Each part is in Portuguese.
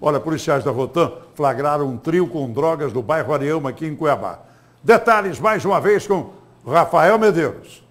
Olha, policiais da Rotan flagraram um trio com drogas do bairro Areama, aqui em Cuiabá. Detalhes mais uma vez com Rafael Medeiros.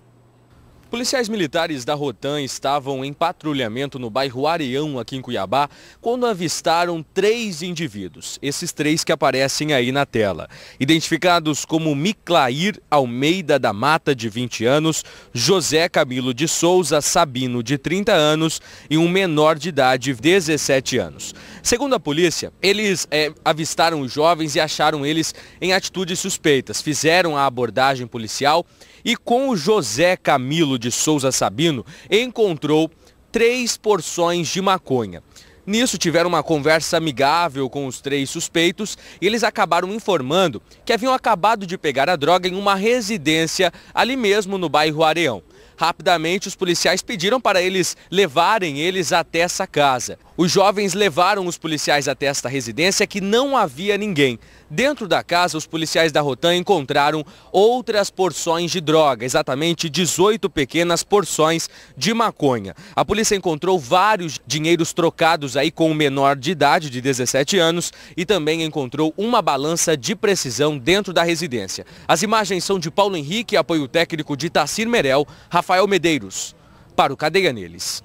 Policiais militares da Rotan estavam em patrulhamento no bairro Areão, aqui em Cuiabá, quando avistaram três indivíduos, esses três que aparecem aí na tela. Identificados como Miclair Almeida da Mata, de 20 anos, José Camilo de Souza Sabino, de 30 anos, e um menor de idade, 17 anos. Segundo a polícia, eles é, avistaram os jovens e acharam eles em atitudes suspeitas. Fizeram a abordagem policial e com o José Camilo Paulo de Souza Sabino encontrou três porções de maconha. Nisso tiveram uma conversa amigável com os três suspeitos e eles acabaram informando que haviam acabado de pegar a droga em uma residência ali mesmo no bairro Areão. Rapidamente, os policiais pediram para eles levarem eles até essa casa. Os jovens levaram os policiais até esta residência que não havia ninguém. Dentro da casa, os policiais da Rotan encontraram outras porções de droga, exatamente 18 pequenas porções de maconha. A polícia encontrou vários dinheiros trocados aí com o um menor de idade, de 17 anos, e também encontrou uma balança de precisão dentro da residência. As imagens são de Paulo Henrique, apoio técnico de Tassir Merel, Rafael Rafael Medeiros para o Cadeia Neles.